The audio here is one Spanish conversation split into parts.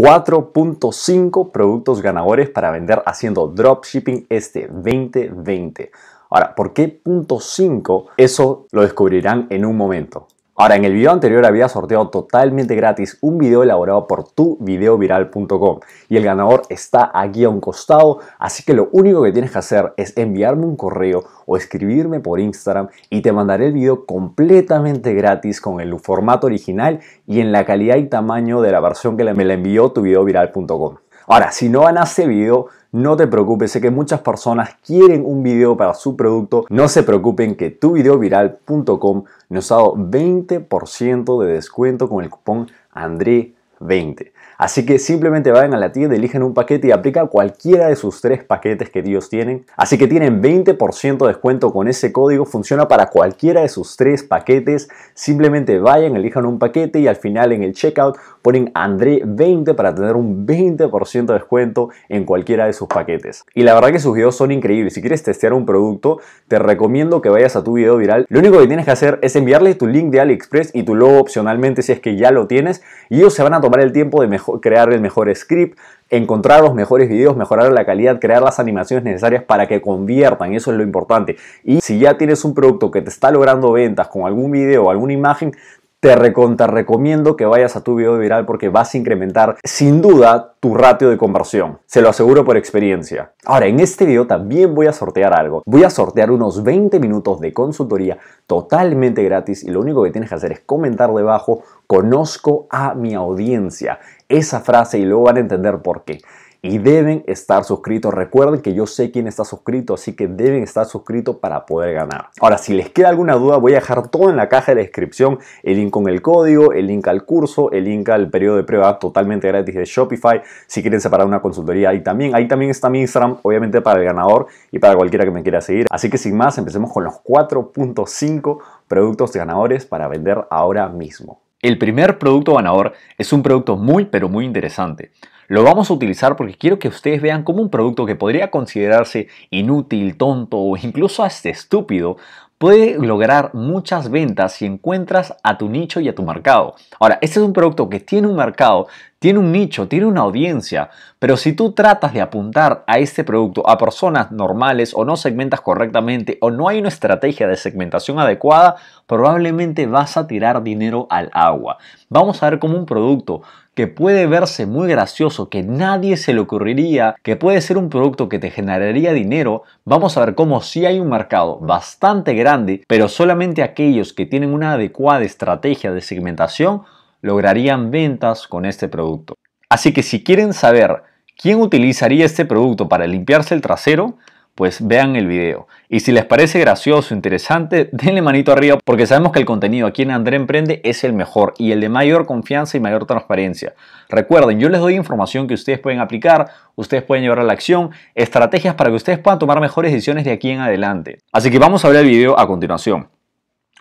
4.5 productos ganadores para vender haciendo dropshipping este 2020. Ahora, ¿por qué .5? Eso lo descubrirán en un momento. Ahora, en el video anterior había sorteado totalmente gratis un video elaborado por tuvideoviral.com y el ganador está aquí a un costado, así que lo único que tienes que hacer es enviarme un correo o escribirme por Instagram y te mandaré el video completamente gratis con el formato original y en la calidad y tamaño de la versión que me la envió tuvideoviral.com. Ahora, si no ganaste video, no te preocupes, sé que muchas personas quieren un video para su producto. No se preocupen que tuvideoviral.com nos ha dado 20% de descuento con el cupón André 20. Así que simplemente vayan a la tienda, eligen un paquete y aplica cualquiera de sus tres paquetes que ellos tienen. Así que tienen 20% de descuento con ese código, funciona para cualquiera de sus tres paquetes. Simplemente vayan, elijan un paquete y al final en el checkout ponen André 20 para tener un 20% de descuento en cualquiera de sus paquetes. Y la verdad que sus videos son increíbles. Si quieres testear un producto, te recomiendo que vayas a tu video viral. Lo único que tienes que hacer es enviarles tu link de AliExpress y tu logo opcionalmente si es que ya lo tienes y ellos se van a tomar el tiempo de mejor crear el mejor script, encontrar los mejores videos, mejorar la calidad, crear las animaciones necesarias para que conviertan, eso es lo importante. Y si ya tienes un producto que te está logrando ventas con algún video o alguna imagen, te recomiendo que vayas a tu video viral porque vas a incrementar sin duda tu ratio de conversión. Se lo aseguro por experiencia. Ahora, en este video también voy a sortear algo. Voy a sortear unos 20 minutos de consultoría totalmente gratis y lo único que tienes que hacer es comentar debajo, conozco a mi audiencia. Esa frase y luego van a entender por qué y deben estar suscritos. Recuerden que yo sé quién está suscrito, así que deben estar suscritos para poder ganar. Ahora, si les queda alguna duda, voy a dejar todo en la caja de la descripción, el link con el código, el link al curso, el link al periodo de prueba totalmente gratis de Shopify, si quieren separar una consultoría ahí también. Ahí también está mi Instagram, obviamente para el ganador y para cualquiera que me quiera seguir. Así que sin más, empecemos con los 4.5 productos ganadores para vender ahora mismo. El primer producto ganador es un producto muy pero muy interesante lo vamos a utilizar porque quiero que ustedes vean cómo un producto que podría considerarse inútil, tonto o incluso hasta estúpido puede lograr muchas ventas si encuentras a tu nicho y a tu mercado. Ahora, este es un producto que tiene un mercado, tiene un nicho, tiene una audiencia, pero si tú tratas de apuntar a este producto a personas normales o no segmentas correctamente o no hay una estrategia de segmentación adecuada, probablemente vas a tirar dinero al agua. Vamos a ver cómo un producto que puede verse muy gracioso, que nadie se le ocurriría, que puede ser un producto que te generaría dinero, vamos a ver cómo si hay un mercado bastante grande, pero solamente aquellos que tienen una adecuada estrategia de segmentación lograrían ventas con este producto. Así que si quieren saber quién utilizaría este producto para limpiarse el trasero, pues vean el video. Y si les parece gracioso, interesante, denle manito arriba porque sabemos que el contenido aquí en André Emprende es el mejor y el de mayor confianza y mayor transparencia. Recuerden, yo les doy información que ustedes pueden aplicar, ustedes pueden llevar a la acción, estrategias para que ustedes puedan tomar mejores decisiones de aquí en adelante. Así que vamos a ver el video a continuación.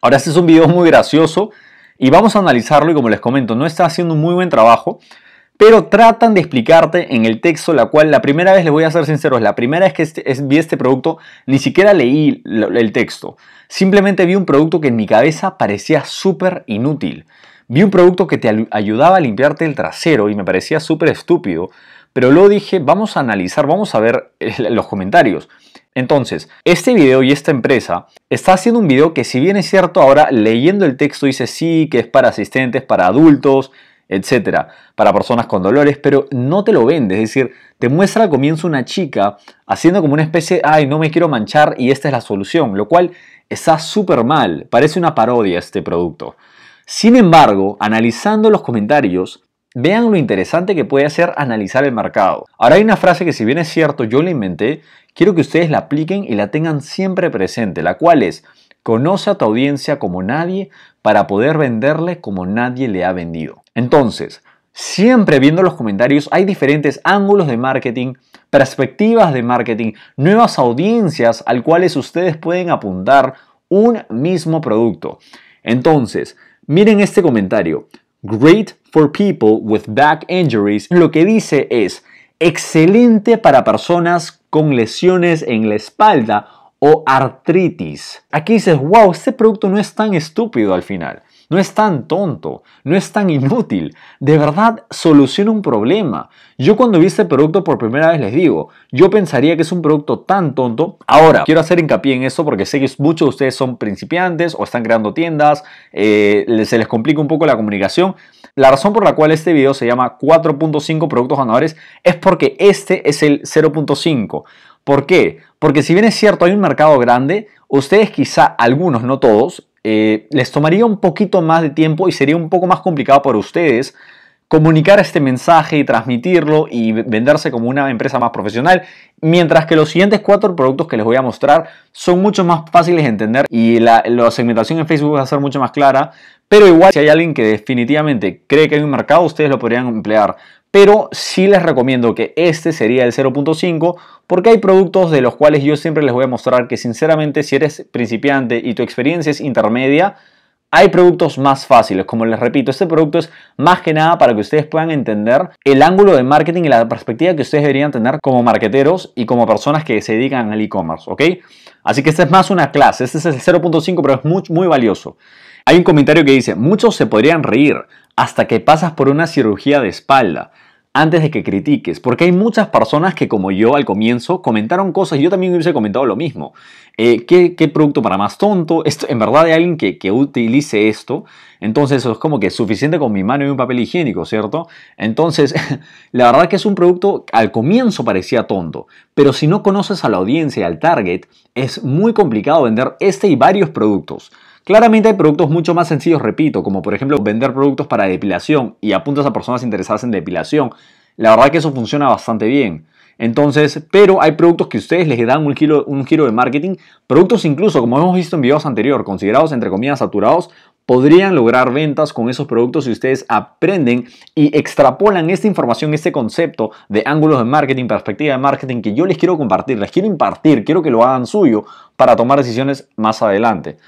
Ahora este es un video muy gracioso y vamos a analizarlo y como les comento, no está haciendo un muy buen trabajo, pero tratan de explicarte en el texto, la cual la primera vez, les voy a ser sinceros, la primera vez que este, vi este producto, ni siquiera leí el texto. Simplemente vi un producto que en mi cabeza parecía súper inútil. Vi un producto que te ayudaba a limpiarte el trasero y me parecía súper estúpido, pero luego dije, vamos a analizar, vamos a ver eh, los comentarios. Entonces, este video y esta empresa está haciendo un video que si bien es cierto ahora leyendo el texto dice sí, que es para asistentes, para adultos, etcétera, para personas con dolores, pero no te lo vende, es decir, te muestra al comienzo una chica haciendo como una especie, ay, no me quiero manchar y esta es la solución, lo cual está súper mal, parece una parodia este producto. Sin embargo, analizando los comentarios, vean lo interesante que puede hacer analizar el mercado. Ahora hay una frase que si bien es cierto, yo la inventé, quiero que ustedes la apliquen y la tengan siempre presente, la cual es, conoce a tu audiencia como nadie para poder venderle como nadie le ha vendido. Entonces, siempre viendo los comentarios hay diferentes ángulos de marketing, perspectivas de marketing, nuevas audiencias al cuales ustedes pueden apuntar un mismo producto. Entonces, miren este comentario. Great for people with back injuries. Lo que dice es excelente para personas con lesiones en la espalda o artritis. Aquí dices, wow, este producto no es tan estúpido al final. No es tan tonto, no es tan inútil. De verdad, soluciona un problema. Yo cuando vi este producto por primera vez les digo, yo pensaría que es un producto tan tonto. Ahora, quiero hacer hincapié en eso porque sé que muchos de ustedes son principiantes o están creando tiendas, eh, se les complica un poco la comunicación. La razón por la cual este video se llama 4.5 productos ganadores es porque este es el 0.5. ¿Por qué? Porque si bien es cierto, hay un mercado grande, ustedes quizá, algunos, no todos, eh, les tomaría un poquito más de tiempo y sería un poco más complicado para ustedes comunicar este mensaje y transmitirlo y venderse como una empresa más profesional, mientras que los siguientes cuatro productos que les voy a mostrar son mucho más fáciles de entender y la, la, segmentación en Facebook va a ser mucho más clara, pero igual si hay alguien que definitivamente cree que hay un mercado, ustedes lo podrían emplear pero sí les recomiendo que este sería el 0.5 porque hay productos de los cuales yo siempre les voy a mostrar que sinceramente si eres principiante y tu experiencia es intermedia, hay productos más fáciles, como les repito, este producto es más que nada para que ustedes puedan entender el ángulo de marketing y la perspectiva que ustedes deberían tener como marqueteros y como personas que se dedican al e-commerce, Así que esta es más una clase, este es el 0.5, pero es muy valioso. Hay un comentario que dice, muchos se podrían reír, hasta que pasas por una cirugía de espalda, antes de que critiques, porque hay muchas personas que como yo al comienzo comentaron cosas, y yo también hubiese comentado lo mismo. Eh, ¿qué, producto para más tonto? Esto, en verdad hay alguien que, utilice esto, entonces eso es como que suficiente con mi mano y un papel higiénico, ¿cierto? Entonces, la verdad que es un producto al comienzo parecía tonto, pero si no conoces a la audiencia y al target, es muy complicado vender este y varios productos. Claramente hay productos mucho más sencillos, repito, como por ejemplo vender productos para depilación y apuntas a personas interesadas en depilación. La verdad que eso funciona bastante bien. Entonces, pero hay productos que ustedes les dan un, un giro de marketing, productos incluso, como hemos visto en videos anteriores, considerados entre comillas saturados, podrían lograr ventas con esos productos si ustedes aprenden y extrapolan esta información, este concepto de ángulos de marketing, perspectiva de marketing que yo les quiero compartir, les quiero impartir, quiero que lo hagan suyo para tomar decisiones más adelante.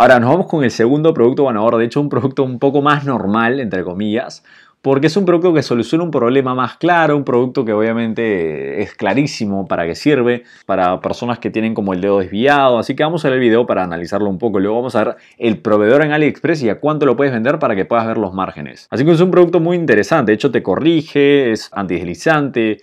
Ahora nos vamos con el segundo producto ganador, de hecho un producto un poco más normal, entre comillas, porque es un producto que soluciona un problema más claro, un producto que obviamente es clarísimo para qué sirve, para personas que tienen como el dedo desviado, así que vamos a ver el video para analizarlo un poco, luego vamos a ver el proveedor en AliExpress y a cuánto lo puedes vender para que puedas ver los márgenes. Así que es un producto muy interesante, de hecho te corrige, es antideslizante,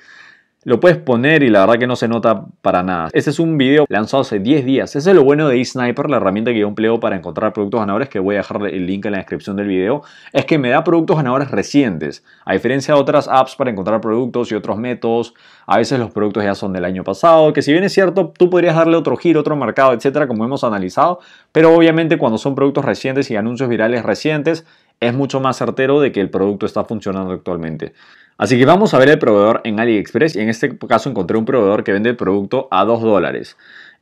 lo puedes poner y la verdad que no se nota para nada. Este es un video lanzado hace 10 días. Ese es lo bueno de eSniper, la herramienta que yo empleo para encontrar productos ganadores, que voy a dejar el link en la descripción del video, es que me da productos ganadores recientes. A diferencia de otras apps para encontrar productos y otros métodos, a veces los productos ya son del año pasado, que si bien es cierto, tú podrías darle otro giro, otro mercado, etcétera, como hemos analizado, pero obviamente cuando son productos recientes y anuncios virales recientes, es mucho más certero de que el producto está funcionando actualmente. Así que vamos a ver el proveedor en AliExpress y en este caso encontré un proveedor que vende el producto a 2 dólares.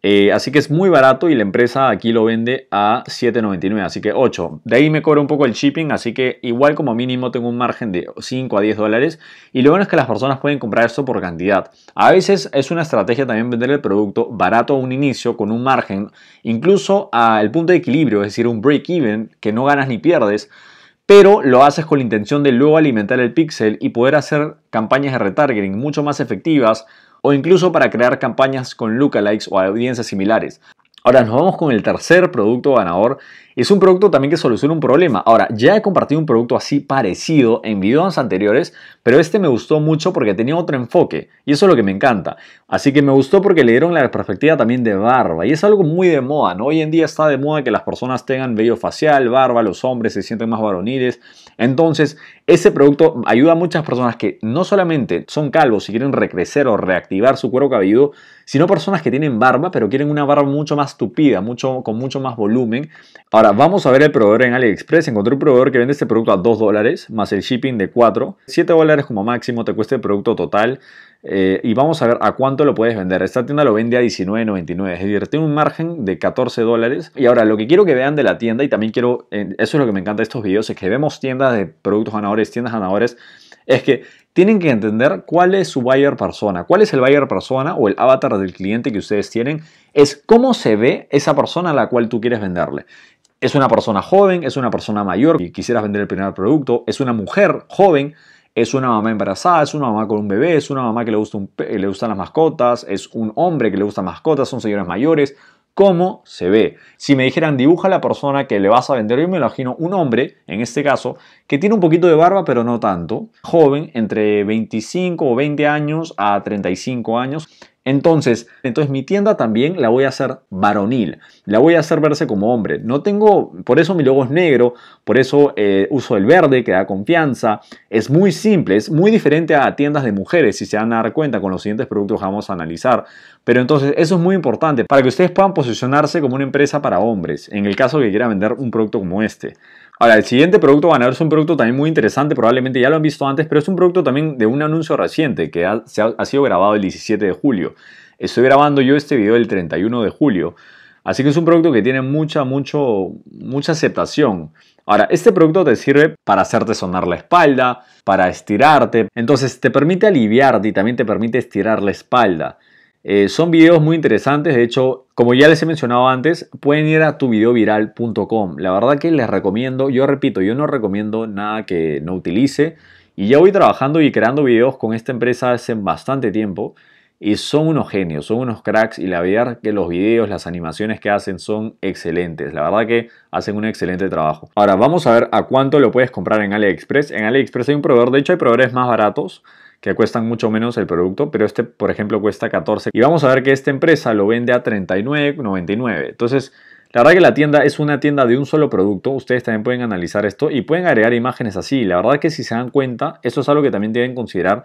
Eh, así que es muy barato y la empresa aquí lo vende a 7.99, así que 8. De ahí me cobra un poco el shipping, así que igual como mínimo tengo un margen de 5 a 10 dólares. Y lo bueno es que las personas pueden comprar esto por cantidad. A veces es una estrategia también vender el producto barato a un inicio con un margen, incluso al punto de equilibrio, es decir, un break-even que no ganas ni pierdes pero lo haces con la intención de luego alimentar el pixel y poder hacer campañas de retargeting mucho más efectivas o incluso para crear campañas con lookalikes o audiencias similares. Ahora nos vamos con el tercer producto ganador es un producto también que soluciona un problema. Ahora, ya he compartido un producto así parecido en videos anteriores, pero este me gustó mucho porque tenía otro enfoque y eso es lo que me encanta. Así que me gustó porque le dieron la perspectiva también de barba y es algo muy de moda, ¿no? Hoy en día está de moda que las personas tengan vello facial, barba, los hombres se sienten más varoniles. Entonces, ese producto ayuda a muchas personas que no solamente son calvos y quieren recrecer o reactivar su cuero cabelludo, sino personas que tienen barba pero quieren una barba mucho más tupida, mucho, con mucho más volumen. Ahora, vamos a ver el proveedor en AliExpress. Encontré un proveedor que vende este producto a 2 dólares, más el shipping de 4. 7 dólares como máximo te cuesta el producto total. Eh, y vamos a ver a cuánto lo puedes vender. Esta tienda lo vende a 19.99, es decir, tiene un margen de 14 dólares. Y ahora, lo que quiero que vean de la tienda, y también quiero, eso es lo que me encanta de estos videos, es que vemos tiendas de productos ganadores, tiendas ganadores, es que tienen que entender cuál es su buyer persona, cuál es el buyer persona o el avatar del cliente que ustedes tienen, es cómo se ve esa persona a la cual tú quieres venderle es una persona joven, es una persona mayor y quisieras vender el primer producto, es una mujer joven, es una mamá embarazada, es una mamá con un bebé, es una mamá que le, gusta le gustan las mascotas, es un hombre que le gustan mascotas, son señores mayores. ¿Cómo se ve? Si me dijeran dibuja a la persona que le vas a vender, yo me imagino un hombre, en este caso, que tiene un poquito de barba, pero no tanto, joven, entre 25 o 20 años a 35 años, entonces, entonces mi tienda también la voy a hacer varonil, la voy a hacer verse como hombre. No tengo, por eso mi logo es negro, por eso eh, uso el verde que da confianza. Es muy simple, es muy diferente a tiendas de mujeres, si se van a dar cuenta con los siguientes productos que vamos a analizar. Pero entonces eso es muy importante para que ustedes puedan posicionarse como una empresa para hombres, en el caso que quieran vender un producto como este. Ahora, el siguiente producto ver es un producto también muy interesante, probablemente ya lo han visto antes, pero es un producto también de un anuncio reciente que ha, se ha, sido grabado el 17 de julio. Estoy grabando yo este video el 31 de julio. Así que es un producto que tiene mucha, mucho, mucha aceptación. Ahora, este producto te sirve para hacerte sonar la espalda, para estirarte. Entonces, te permite aliviarte y también te permite estirar la espalda. Eh, son videos muy interesantes, de hecho, como ya les he mencionado antes, pueden ir a tuvideoviral.com. La verdad que les recomiendo, yo repito, yo no recomiendo nada que no utilice y ya voy trabajando y creando videos con esta empresa hace bastante tiempo y son unos genios, son unos cracks y la verdad que los videos, las animaciones que hacen son excelentes. La verdad que hacen un excelente trabajo. Ahora vamos a ver a cuánto lo puedes comprar en AliExpress. En AliExpress hay un proveedor, de hecho hay proveedores más baratos que cuestan mucho menos el producto, pero este, por ejemplo, cuesta 14. Y vamos a ver que esta empresa lo vende a 39.99. Entonces, la verdad que la tienda es una tienda de un solo producto, ustedes también pueden analizar esto y pueden agregar imágenes así. La verdad que si se dan cuenta, eso es algo que también deben considerar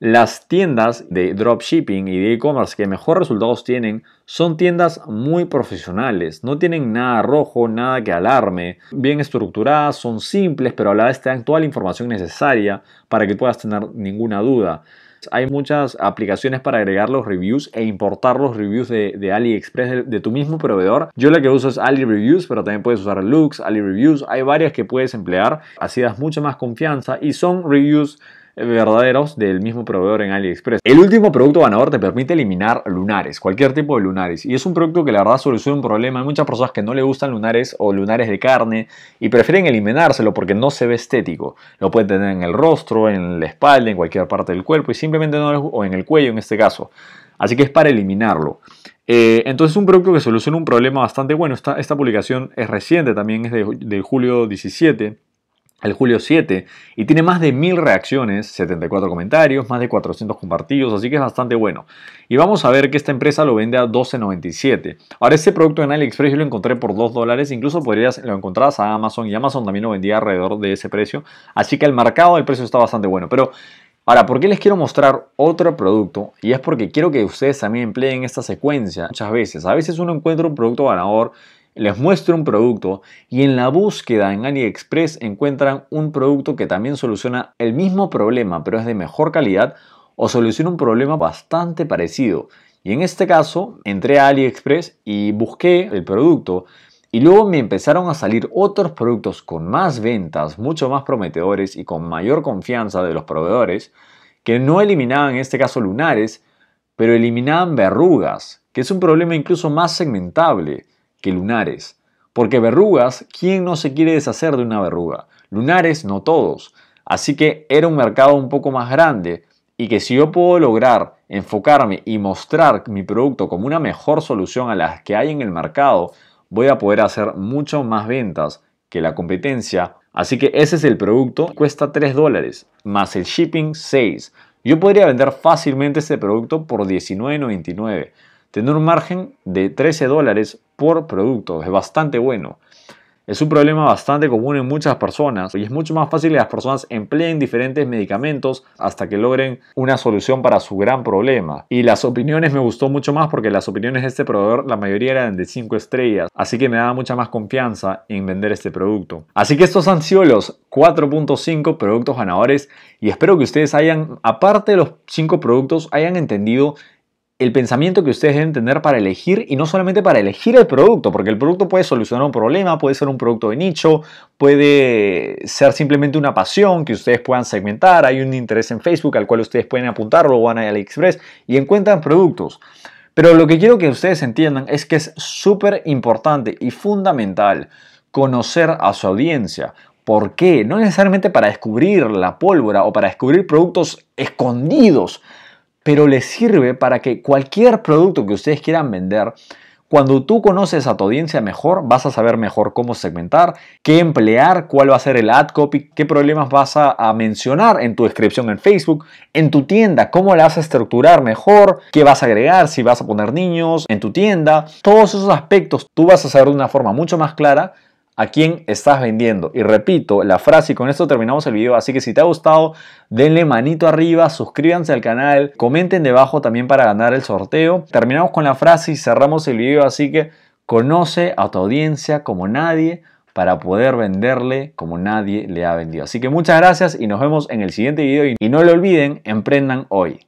las tiendas de dropshipping y de e-commerce que mejor resultados tienen son tiendas muy profesionales, no tienen nada rojo, nada que alarme, bien estructuradas, son simples, pero a la vez te dan toda la información necesaria para que puedas tener ninguna duda. Hay muchas aplicaciones para agregar los reviews e importar los reviews de, AliExpress de, tu mismo proveedor. Yo la que uso es AliReviews, pero también puedes usar Lux, AliReviews. Hay varias que puedes emplear. Así das mucha más confianza y son reviews verdaderos del mismo proveedor en AliExpress. El último producto ganador te permite eliminar lunares, cualquier tipo de lunares. Y es un producto que la verdad soluciona un problema. Hay muchas personas que no le gustan lunares o lunares de carne y prefieren eliminárselo porque no se ve estético. Lo pueden tener en el rostro, en la espalda, en cualquier parte del cuerpo y simplemente no o en el cuello en este caso. Así que es para eliminarlo. Eh, entonces entonces un producto que soluciona un problema bastante bueno. Esta, esta publicación es reciente, también es de, de julio 17 el julio 7 y tiene más de mil reacciones, 74 comentarios, más de 400 compartidos, así que es bastante bueno. Y vamos a ver que esta empresa lo vende a 12.97. Ahora este producto en AliExpress yo lo encontré por 2 dólares, incluso podrías lo encontrarás a Amazon y Amazon también lo vendía alrededor de ese precio, así que el mercado del precio está bastante bueno, pero Ahora, ¿por qué les quiero mostrar otro producto? Y es porque quiero que ustedes también empleen esta secuencia muchas veces. A veces uno encuentra un producto ganador les muestro un producto y en la búsqueda en AliExpress encuentran un producto que también soluciona el mismo problema pero es de mejor calidad o soluciona un problema bastante parecido. Y en este caso entré a AliExpress y busqué el producto y luego me empezaron a salir otros productos con más ventas, mucho más prometedores y con mayor confianza de los proveedores que no eliminaban en este caso lunares, pero eliminaban verrugas, que es un problema incluso más segmentable que lunares. Porque verrugas, ¿quién no se quiere deshacer de una verruga? Lunares, no todos. Así que era un mercado un poco más grande y que si yo puedo lograr enfocarme y mostrar mi producto como una mejor solución a las que hay en el mercado, voy a poder hacer mucho más ventas que la competencia. Así que ese es el producto, cuesta 3 dólares, más el shipping 6. Yo podría vender fácilmente este producto por $19.99, tener un margen de 13 dólares por producto. Es bastante bueno. Es un problema bastante común en muchas personas y es mucho más fácil que las personas empleen diferentes medicamentos hasta que logren una solución para su gran problema. Y las opiniones me gustó mucho más porque las opiniones de este proveedor la mayoría eran de 5 estrellas, así que me daba mucha más confianza en vender este producto. Así que estos han sido los 4.5 productos ganadores y espero que ustedes hayan, aparte de los 5 productos, hayan entendido el pensamiento que ustedes deben tener para elegir y no solamente para elegir el producto, porque el producto puede solucionar un problema, puede ser un producto de nicho, puede ser simplemente una pasión que ustedes puedan segmentar, hay un interés en Facebook al cual ustedes pueden apuntarlo, van a AliExpress y encuentran productos. Pero lo que quiero que ustedes entiendan es que es súper importante y fundamental conocer a su audiencia. ¿Por qué? No necesariamente para descubrir la pólvora o para descubrir productos escondidos, pero les sirve para que cualquier producto que ustedes quieran vender, cuando tú conoces a tu audiencia mejor, vas a saber mejor cómo segmentar, qué emplear, cuál va a ser el ad copy, qué problemas vas a, mencionar en tu descripción en Facebook, en tu tienda, cómo la vas a estructurar mejor, qué vas a agregar, si vas a poner niños en tu tienda. Todos esos aspectos tú vas a saber de una forma mucho más clara a quién estás vendiendo. Y repito la frase y con esto terminamos el video. Así que si te ha gustado, denle manito arriba, suscríbanse al canal, comenten debajo también para ganar el sorteo. Terminamos con la frase y cerramos el video. Así que conoce a tu audiencia como nadie para poder venderle como nadie le ha vendido. Así que muchas gracias y nos vemos en el siguiente video. Y no lo olviden, emprendan hoy.